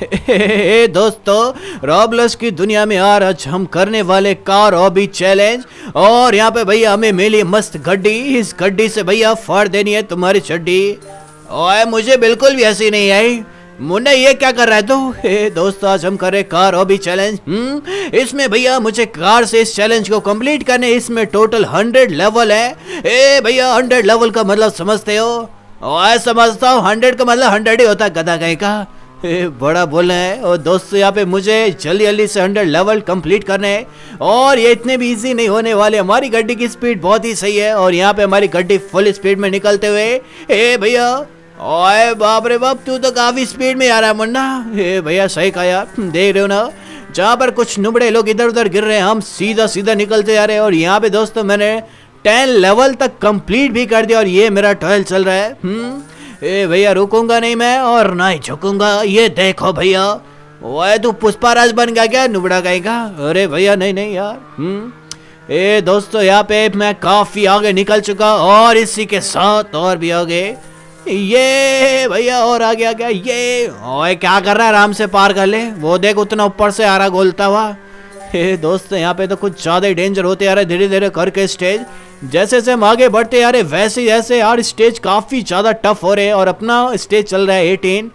हे दोस्तों रॉबलस की दुनिया में आ आज हम करने वाले कार हॉबी चैलेंज और यहाँ पे भैया हमें मिली मस्त गड्डी इस गड्डी से भैया फाड़ देनी है तुम्हारी चड्डी ओए मुझे बिल्कुल भी हंसी नहीं आई मुन्ने ये क्या कर रहा है तू दोस्तों आज हम कर कार हॉबी चैलेंज हम्म इसमें भैया मुझे कार से इस चैलेंज को कम्प्लीट करने इसमें टोटल हंड्रेड लेवल है ए भैया हंड्रेड लेवल का मतलब समझते हो ओए समझता हूँ हंड्रेड का मतलब हंड्रेड ही होता है गदा गए का ए, बड़ा बोलना है और दोस्तों यहाँ पे मुझे जल्दी जल्दी से हंड्रेड लेवल कंप्लीट करने हैं और ये इतने भी इजी नहीं होने वाले हमारी गड्डी की स्पीड बहुत ही सही है और यहाँ पे हमारी गड्डी फुल स्पीड में निकलते हुए ए भैया ओए बाप रे बाप तू तो काफ़ी स्पीड में आ रहा है मुन्ना हे भैया सही कहा यार देख रहे हो ना जहाँ पर कुछ नुबड़े लोग इधर उधर गिर रहे हैं हम सीधा सीधा निकलते जा रहे हैं और यहाँ पे दोस्तों मैंने टेन लेवल तक कंप्लीट भी कर दिया और ये मेरा ट्वेल्थ चल रहा है हम्म। ए भैया रुकूंगा नहीं मैं और ना ही झुकूंगा ये देखो भैया वह तू तो पुष्पाराज बन गया क्या नुबड़ा गएगा अरे भैया नहीं नहीं यार हम्म ए दोस्तों यहाँ पे मैं काफी आगे निकल चुका और इसी के साथ और भी आगे ये भैया और आगे आ गया ये ओए क्या कर रहा है आराम से पार कर ले वो देख उतना ऊपर से आ रहा गोलता हुआ दोस्त यहाँ पे तो कुछ ज़्यादा ही डेंजर होते आ रहे धीरे धीरे करके स्टेज जैसे जैसे हम आगे बढ़ते यार वैसे जैसे यार स्टेज काफ़ी ज़्यादा टफ हो रहे हैं और अपना स्टेज चल रहा है एटीन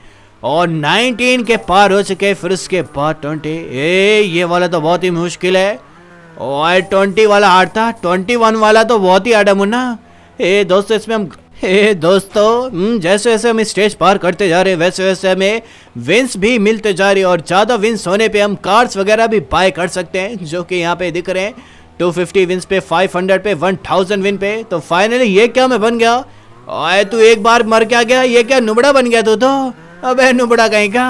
और नाइनटीन के पार हो चुके फिर उसके बाद ट्वेंटी ए ये वाला तो बहुत ही मुश्किल है और ट्वेंटी वाला हार्ड था ट्वेंटी वन वाला तो बहुत ही हार्ड है मुन्ना ए दोस्तों इसमें हम ए दोस्तों हम्म, जैसे जैसे हम स्टेज पार करते जा रहे हैं वैसे वैसे हमें विंस भी मिलते जा रही है और ज़्यादा विंस होने पे हम कार्स वगैरह भी बाय कर सकते हैं जो कि यहाँ पे दिख रहे हैं 250 विंस पे 500 पे 1000 विन पे तो फाइनली ये क्या मैं बन गया आए तू एक बार मर क्या गया ये क्या नुबड़ा बन गया तू तो अबे नुबड़ा कहीं का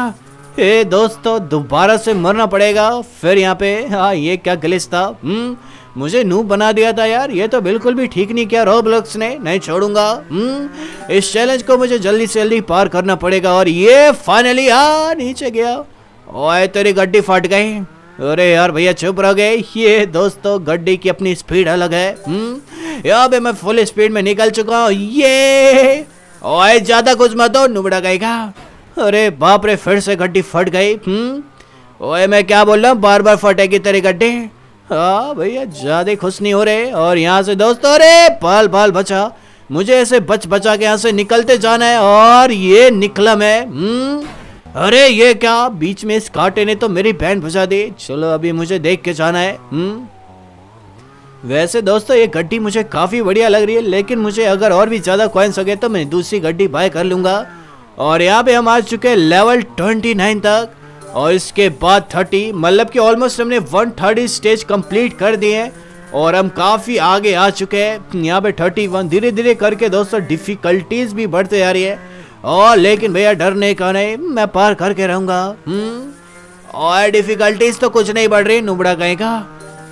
ए दोस्तों दोबारा से मरना पड़ेगा फिर यहाँ पे हाँ ये क्या गलिस था हम्म मुझे नूब बना दिया था यार ये तो बिल्कुल भी ठीक नहीं किया रोब्लॉक्स ने नहीं छोड़ूंगा हम्म इस चैलेंज को मुझे जल्दी से जल्दी पार करना पड़ेगा और ये फाइनली हाँ, आ नीचे गया ओए तेरी गड्डी फट गई अरे यार भैया चुप रह गए ये दोस्तों गड्डी की अपनी स्पीड अलग है हम्म? यार भाई मैं फुल स्पीड में निकल चुका हूँ ये ओए ज्यादा कुछ मत हो नुबड़ा गएगा अरे बाप रे फिर से गड्डी फट गई हम्म? ओए मैं क्या बोल रहा हूँ बार बार फटेगी तेरी गड्डी हाँ भैया ज्यादा खुश नहीं हो रहे और यहाँ से दोस्तों अरे पाल पाल बचा मुझे ऐसे बच बचा के यहाँ से निकलते जाना है और ये निकला मैं हम्म? अरे ये क्या बीच में इस कांटे ने तो मेरी बहन फंसा दी चलो अभी मुझे देख के जाना है हुँ? हम्म? वैसे दोस्तों ये गड्डी मुझे काफ़ी बढ़िया लग रही है लेकिन मुझे अगर और भी ज़्यादा कॉइन्स सके तो मैं दूसरी गड्डी बाय कर लूंगा और यहाँ पे हम आ चुके हैं लेवल 29 तक और इसके बाद 30 मतलब कि ऑलमोस्ट हमने 130 स्टेज कंप्लीट कर दिए हैं और हम काफ़ी आगे आ चुके हैं यहाँ पे 31 धीरे धीरे करके दोस्तों डिफ़िकल्टीज भी बढ़ते जा रही है और लेकिन भैया डरने का नहीं मैं पार करके रहूंगा हम्म? और डिफिकल्टीज तो कुछ नहीं बढ़ रही नुबड़ा कहेगा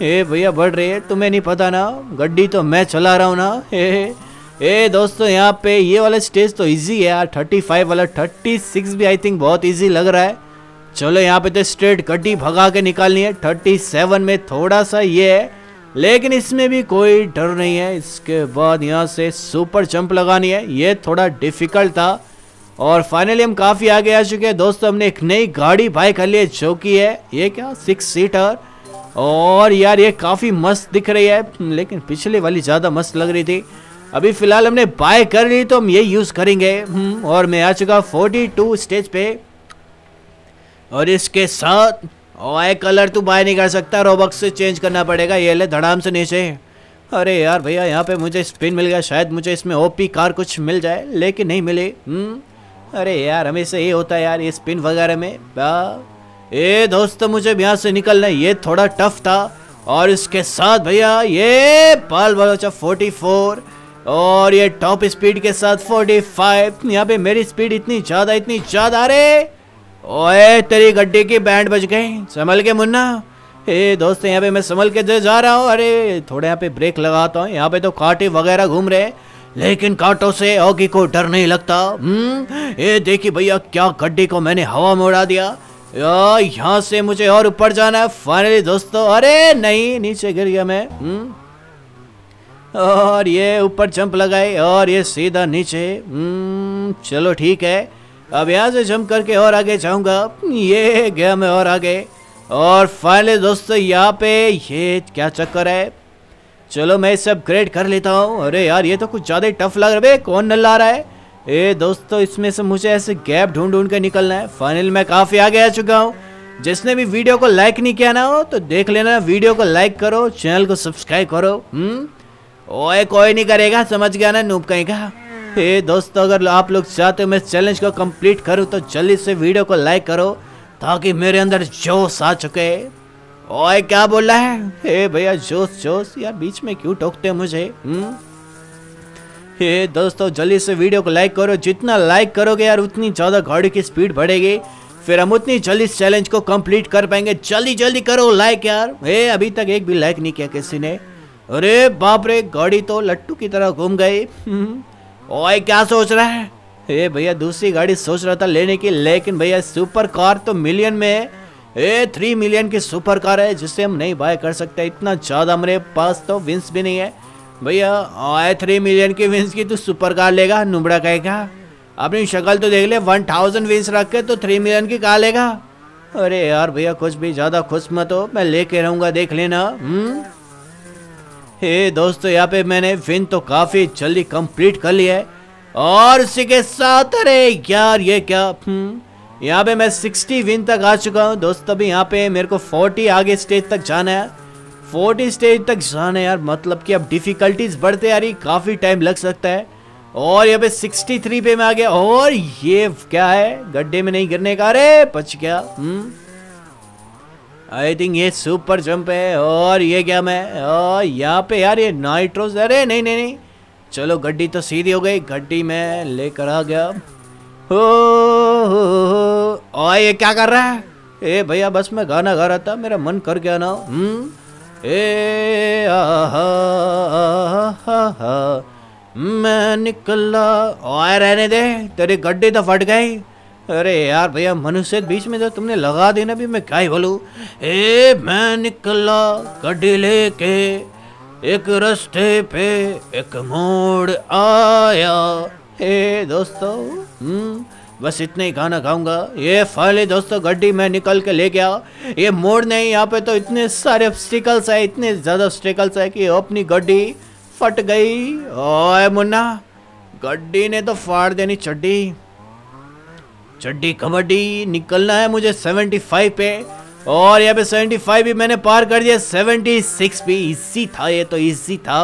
ए भैया बढ़ रही है तुम्हें नहीं पता ना गड्डी तो मैं चला रहा हूँ ना ए, ए दोस्तों यहाँ पे ये वाला स्टेज तो इजी है यार थर्टी फाइव वाला थर्टी सिक्स भी आई थिंक बहुत इजी लग रहा है चलो यहाँ पे तो स्ट्रेट गड्डी भगा के निकालनी है थर्टी सेवन में थोड़ा सा ये है लेकिन इसमें भी कोई डर नहीं है इसके बाद यहाँ से सुपर जंप लगानी है ये थोड़ा डिफिकल्ट था और फाइनली हम काफ़ी आगे आ चुके हैं दोस्तों हमने एक नई गाड़ी बाय कर ली है जो कि है ये क्या सिक्स सीटर और यार ये काफ़ी मस्त दिख रही है लेकिन पिछले वाली ज़्यादा मस्त लग रही थी अभी फ़िलहाल हमने बाय कर ली तो हम ये यूज़ करेंगे हम्म, और मैं आ चुका फोर्टी टू स्टेज पे और इसके साथ आई कलर तो बाय नहीं कर सकता रोबक्स से चेंज करना पड़ेगा ये ले धड़ाम से नीचे अरे यार भैया यहाँ पे मुझे स्पिन मिल गया शायद मुझे इसमें ओपी कार कुछ मिल जाए लेकिन नहीं मिली हम्म, अरे यार हमेशा ये होता है यार ये स्पिन वगैरह में ए दोस्त मुझे यहाँ से निकलना ये थोड़ा टफ था और इसके साथ भैया ये पाल बलोचा 44 और ये टॉप स्पीड के साथ 45 यहाँ पे मेरी स्पीड इतनी ज़्यादा इतनी ज़्यादा अरे ओए तेरी गड्डी की बैंड बज गई संभल के मुन्ना ए दोस्त यहाँ पे मैं संभल के जा रहा हूँ अरे थोड़े यहाँ पे ब्रेक लगाता हूँ यहाँ पे तो काटे वगैरह घूम रहे हैं लेकिन कांटों से ओगी को डर नहीं लगता हम्म ये देखिए भैया क्या गड्डी को मैंने हवा में उड़ा दिया यहाँ से मुझे और ऊपर जाना है फाइनली दोस्तों अरे नहीं नीचे गिर गया मैं हम्म और ये ऊपर जंप लगाए और ये सीधा नीचे हम्म, चलो ठीक है अब यहाँ से जंप करके और आगे जाऊंगा ये गया मैं और आगे और फाइनली दोस्तों यहाँ पे ये क्या चक्कर है चलो मैं इसे अपग्रेड कर लेता हूँ अरे यार ये तो कुछ ज़्यादा ही टफ लग रहा है कौन नल आ रहा है ए दोस्तों इसमें से मुझे ऐसे गैप ढूंढ ढूंढ कर निकलना है फाइनल मैं काफ़ी आगे आ चुका हूँ जिसने भी वीडियो को लाइक नहीं किया ना हो तो देख लेना वीडियो को लाइक करो चैनल को सब्सक्राइब करो हम्म ओए कोई नहीं करेगा समझ गया ना नूप कहीं का ए दोस्तों अगर आप लोग चाहते हो मैं चैलेंज को कंप्लीट करूँ तो जल्दी से वीडियो को लाइक करो ताकि मेरे अंदर जोश आ चुके ओए क्या बोला है हे भैया जोश जोश यार बीच में क्यों टोकते हो मुझे हुँ? हम्म? हे दोस्तों जल्दी से वीडियो को लाइक करो जितना लाइक करोगे यार उतनी ज़्यादा गाड़ी की स्पीड बढ़ेगी फिर हम उतनी जल्दी इस चैलेंज को कंप्लीट कर पाएंगे जल्दी जल्दी करो लाइक यार हे अभी तक एक भी लाइक नहीं किया किसी ने अरे बाप रे गाड़ी तो लट्टू की तरह घूम गई हम्म। ओए क्या सोच रहा है हे भैया दूसरी गाड़ी सोच रहा था लेने की लेकिन भैया सुपर कार तो मिलियन में है ए थ्री मिलियन की सुपर कार है जिससे हम नहीं बाय कर सकते इतना ज़्यादा मेरे पास तो विंस भी नहीं है भैया आए थ्री मिलियन की विंस की तो सुपर कार लेगा नुबड़ा कहेगा अपनी शक्ल तो देख ले वन थाउजेंड विंस रख के तो थ्री मिलियन की कार लेगा अरे यार भैया कुछ भी ज़्यादा खुश मत हो मैं लेके रहूंगा देख लेना हम्म हे दोस्तों यहाँ पे मैंने विन तो काफ़ी जल्दी कंप्लीट कर लिया है और उसी के साथ अरे यार ये क्या हम्म यहाँ पे मैं 60 विन तक आ चुका हूँ दोस्त अभी यहाँ पे मेरे को 40 आगे स्टेज तक जाना है 40 स्टेज तक जाना है यार मतलब कि अब डिफ़िकल्टीज बढ़ते आ रही काफ़ी टाइम लग सकता है और यहाँ पे 63 पे मैं आ गया और ये क्या है गड्ढे में नहीं गिरने का अरे पच गया आई हम्म। थिंक ये सुपर जंप है और ये क्या मैं और यहाँ पे यार ये नाइट्रोज अरे नहीं नहीं नहीं नहीं चलो गड्डी तो सीधी हो गई गड्डी में लेकर आ गया ओ ओ ये क्या कर रहा है ए भैया बस मैं गाना गा रहा था मेरा मन कर गया ना हम्म ए मैं निकला और रहने दे तेरी गड्डी तो फट गई अरे यार भैया मनुष्य बीच में जो तुमने लगा दी ना भी मैं क्या ही बोलू ए मैं निकला गड्डी लेके एक रस्ते पे एक मोड़ आया ए दोस्तों हम्म बस इतने ही खाना खाऊंगा ये फल है दोस्तों गड्डी में निकल के ले गया ये मोड़ नहीं यहाँ पे तो इतने सारे स्टिकल्स है इतने ज़्यादा स्टिकल्स है कि अपनी गड्डी फट गई ओए मुन्ना गड्डी ने तो फाड़ देनी चड्डी चड्डी कबड्डी निकलना है मुझे 75 पे और यहाँ पे 75 भी मैंने पार कर दिया 76 भी इजी था ये तो इजी था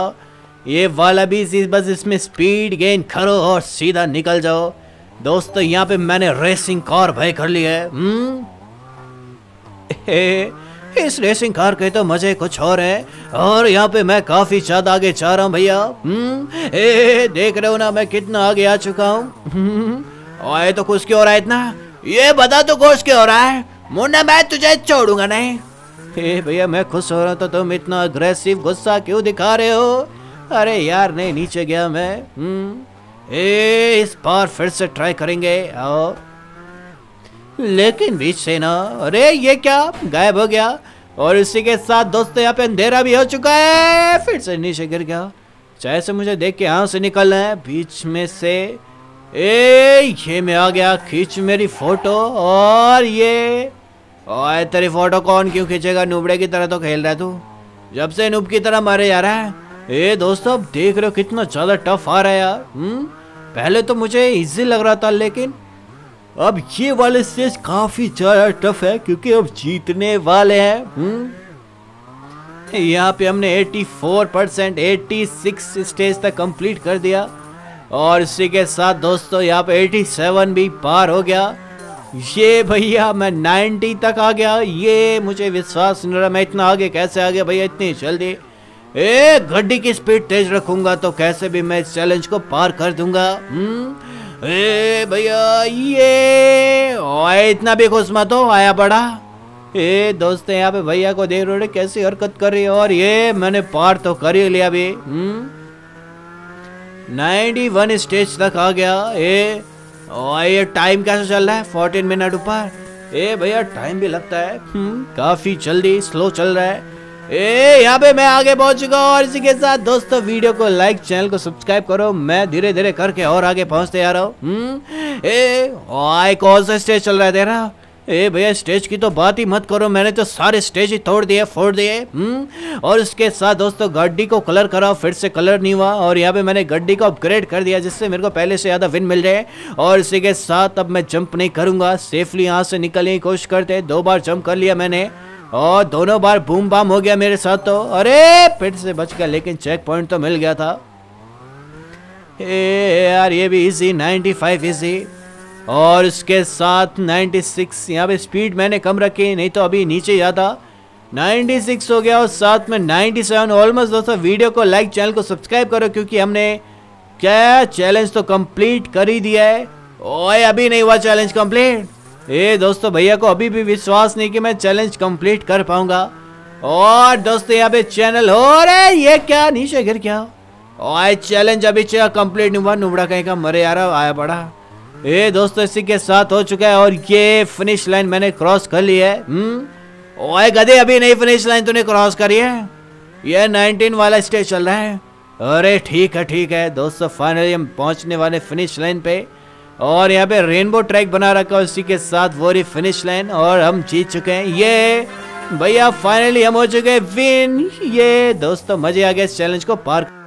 ये वाला भी इसी बस इसमें स्पीड गेन करो और सीधा निकल जाओ दोस्तों यहाँ पे मैंने रेसिंग कार भाई कर ली है हम्म? इस रेसिंग कार के तो मजे कुछ और है और यहाँ पे मैं काफी ज्यादा आगे जा रहा हूँ भैया हम्म? देख रहे हो ना मैं कितना आगे आ चुका हूँ और हम्म? तो कुछ क्यों हो रहा है इतना ये बता तो कुछ क्यों हो रहा है मुन्ना मैं तुझे छोड़ूंगा नहीं भैया मैं खुश हो रहा हूँ तो तुम इतना अग्रेसिव गुस्सा क्यों दिखा रहे हो अरे यार नहीं नीचे गया मैं ए, इस बार फिर से ट्राई करेंगे और लेकिन बीच से ना अरे ये क्या गायब हो गया और इसी के साथ दोस्तों यहाँ पे अंधेरा भी हो चुका है फिर से नीचे गिर गया चाहे से मुझे देख के यहाँ से निकलना है बीच में से ए ये मैं आ गया खींच मेरी फोटो और ये और तेरी फोटो कौन क्यों खींचेगा नुबड़े की तरह तो खेल रहा तू जब से नुब की तरह मारे जा रहा है ए दोस्तों अब देख रहे हो कितना ज़्यादा टफ आ रहा है यार हम्म पहले तो मुझे इजी लग रहा था लेकिन अब ये वाले स्टेज काफी ज्यादा टफ है क्योंकि अब जीतने वाले हैं हम्म। यहाँ पे हमने 84 परसेंट एट्टी स्टेज तक कंप्लीट कर दिया और इसी के साथ दोस्तों यहाँ पे 87 भी पार हो गया ये भैया मैं 90 तक आ गया ये मुझे विश्वास नहीं रहा मैं इतना आगे कैसे आ गया भैया इतनी जल्दी ए गड्डी की स्पीड तेज रखूंगा तो कैसे भी मैं इस चैलेंज को पार कर दूंगा हम्म? ए भैया ये ओए इतना भी खुश मत हो आया बड़ा ए दोस्त यहाँ पे भैया को देख रोड़े कैसी हरकत कर रही है और ये मैंने पार तो कर ही लिया अभी नाइनटी वन स्टेज तक आ गया ए और ये टाइम कैसे चल रहा है फोर्टीन मिनट ऊपर ए भैया टाइम भी लगता है हम्म? काफी जल्दी स्लो चल रहा है ए यहाँ पे मैं आगे पहुंच चुका हूँ और इसी के साथ दोस्तों वीडियो को लाइक चैनल को सब्सक्राइब करो मैं धीरे धीरे करके और आगे पहुंचते जा रहा हूँ हम्म, ए कौन सा स्टेज चल रहा है तेरा ए भैया स्टेज की तो बात ही मत करो मैंने तो सारे स्टेज ही तोड़ दिए फोड़ दिए हम्म, और इसके साथ दोस्तों गड्डी को कलर कराओ फिर से कलर नहीं हुआ और यहाँ पे मैंने गड्डी को अपग्रेड कर दिया जिससे मेरे को पहले से ज़्यादा विन मिल जाए और इसी के साथ अब मैं जंप नहीं करूँगा सेफली यहाँ से निकलने की कोशिश करते दो बार जंप कर लिया मैंने और दोनों बार बूम बाम हो गया मेरे साथ तो अरे पेट से बच गया लेकिन चेक पॉइंट तो मिल गया था ए यार ये भी इजी 95 इजी और उसके साथ 96 सिक्स यहाँ पर स्पीड मैंने कम रखी नहीं तो अभी नीचे आता नाइन्टी 96 हो गया और साथ में 97 ऑलमोस्ट दोस्तों वीडियो को लाइक चैनल को सब्सक्राइब करो क्योंकि हमने क्या चैलेंज तो कंप्लीट कर ही दिया है ओए अभी नहीं हुआ चैलेंज कंप्लीट ए दोस्तों भैया को अभी भी विश्वास नहीं कि मैं चैलेंज कंप्लीट कर पाऊंगा और दोस्तों यहाँ पे चैनल हो रहे ये क्या नीचे गिर क्या आए चैलेंज अभी कंप्लीट नहीं हुआ नुबड़ा कहीं का मरे यार आया बड़ा ए दोस्तों इसी के साथ हो चुका है और ये फिनिश लाइन मैंने क्रॉस कर ली है हम्म? ओए गधे अभी नहीं फिनिश लाइन तूने क्रॉस करी है ये 19 वाला स्टेज चल रहा है अरे ठीक है ठीक है दोस्तों फाइनली हम पहुंचने वाले फिनिश लाइन पे और यहाँ पे रेनबो ट्रैक बना रखा है उसी के साथ वो रही फिनिश लाइन और हम जीत चुके हैं ये भैया फाइनली हम हो चुके हैं विन ये दोस्तों मजे आ गए इस चैलेंज को पार